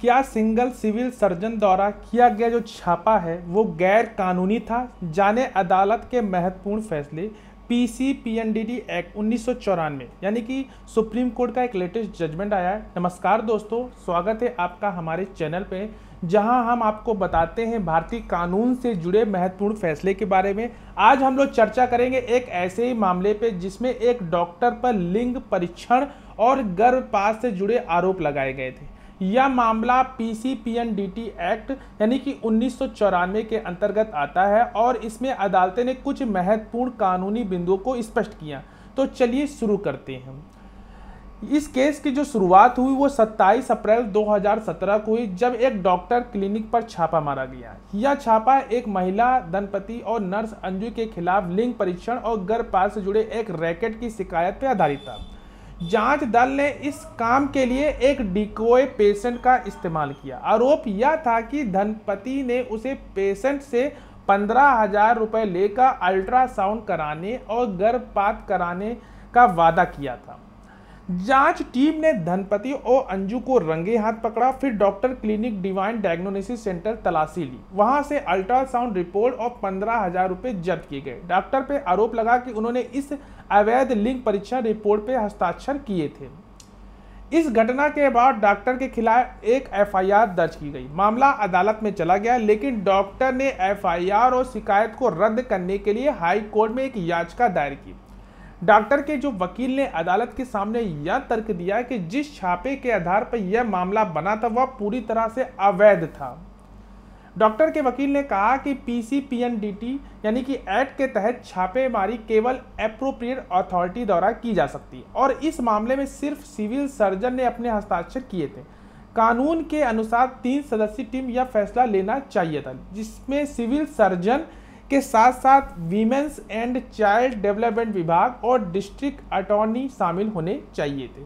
क्या single civil surgeon द्वारा किया गया जो छापा है वो गैर कानूनी था जाने अदालत के महत्वपूर्ण फैसले P C P N D D act उन्नीस सौ चौरानवे यानी कि सुप्रीम कोर्ट का एक लेटेस्ट जजमेंट आया है नमस्कार दोस्तों स्वागत है आपका हमारे चैनल पे जहां हम आपको बताते हैं भारतीय कानून से जुड़े महत्वपूर्ण फैसले के बारे में आज हम लोग चर्चा करेंगे एक ऐसे ही मामले पे जिसमें एक डॉक्टर पर लिंग परीक्षण और गर्भपात से जुड़े आरोप लगाए गए थे यह मामला P C P N D T act यानी कि उन्नीस के अंतर्गत आता है और इसमें अदालतें ने कुछ महत्वपूर्ण कानूनी बिंदुओं को स्पष्ट किया तो चलिए शुरू करते हैं इस केस की जो शुरुआत हुई वो 27 अप्रैल 2017 को हुई जब एक डॉक्टर क्लिनिक पर छापा मारा गया यह छापा एक महिला दंपति और नर्स अंजू के खिलाफ लिंग परीक्षण और गर्भपात से जुड़े एक रैकेट की शिकायत पर आधारित था जांच दल ने इस काम के लिए एक डिकोए पेशेंट का इस्तेमाल किया आरोप यह था कि धनपति ने उसे पेशेंट से पंद्रह हजार रुपये लेकर अल्ट्रासाउंड कराने और गर्भपात कराने का वादा किया था जांच टीम ने धनपति और अंजू को रंगे हाथ पकड़ा फिर doctor clinic divine diagnosis centre तलाशी ली वहां से अल्ट्रासाउंड रिपोर्ट और पंद्रह हजार रुपये जब्त किए गए डॉक्टर पे आरोप लगा कि उन्होंने इस अवैध लिंग परीक्षण रिपोर्ट पे हस्ताक्षर किए थे इस घटना के बाद डॉक्टर के खिलाफ एक एफ दर्ज की गई मामला अदालत में चला गया लेकिन डॉक्टर ने एफ और शिकायत को रद्द करने के लिए हाई कोर्ट में एक याचिका दायर की डॉक्टर के जो वकील ने अदालत के सामने यह तर्क दिया कि जिस छापे के आधार पर यह मामला बना था वह पूरी तरह से अवैध था डॉक्टर के वकील ने कहा कि पीसीपीएनडीटी यानी कि एक्ट के तहत छापेमारी केवल अप्रोप्रिएट अथॉरिटी द्वारा की जा सकती है और इस मामले में सिर्फ सिविल सर्जन ने अपने हस्ताक्षर किए थे कानून के अनुसार तीन सदस्यीय टीम यह फैसला लेना चाहिए था जिसमें सिविल सर्जन के साथ साथ वीमेंस एंड चाइल्ड डेवलपमेंट विभाग और डिस्ट्रिक्ट अटॉर्नी शामिल होने चाहिए थे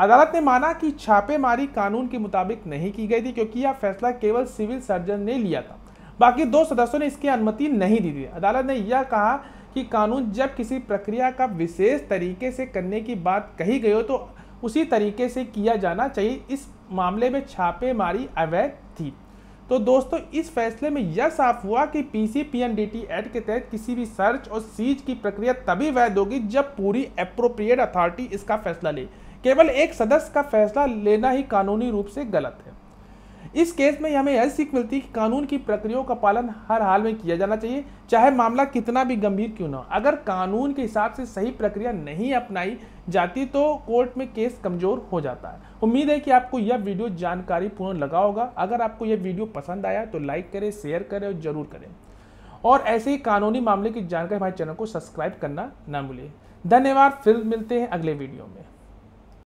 अदालत ने माना कि छापेमारी कानून के मुताबिक नहीं की गई थी क्योंकि यह फैसला केवल सिविल सर्जन ने लिया था बाकी दो सदस्यों ने इसकी अनुमति नहीं दी थी अदालत ने यह कहा कि कानून जब किसी प्रक्रिया का विशेष तरीके से करने की बात कही गई हो तो उसी तरीके से किया जाना चाहिए इस मामले में छापेमारी अवैध थी तो दोस्तों इस फैसले में यह साफ हुआ कि पीसी टी एक्ट के तहत किसी भी सर्च और सीज की प्रक्रिया तभी वैध होगी जब पूरी अप्रोप्रिएट अथॉरिटी इसका फैसला ले केवल एक सदस्य का फैसला लेना ही कानूनी रूप से गलत है इस केस में हमें यह सीख मिलती है कि कानून की प्रक्रियाओं का पालन हर हाल में किया जाना चाहिए चाहे मामला कितना भी गंभीर क्यों ना हो अगर कानून के हिसाब से सही प्रक्रिया नहीं अपनाई जाती तो कोर्ट में केस कमज़ोर हो जाता है उम्मीद है कि आपको यह वीडियो जानकारी पूर्ण लगा होगा अगर आपको यह वीडियो पसंद आया तो लाइक करें शेयर करें और ज़रूर करें और ऐसे ही कानूनी मामले की जानकारी हमारे चैनल को सब्सक्राइब करना ना भूलें धन्यवाद फिर मिलते हैं अगले वीडियो में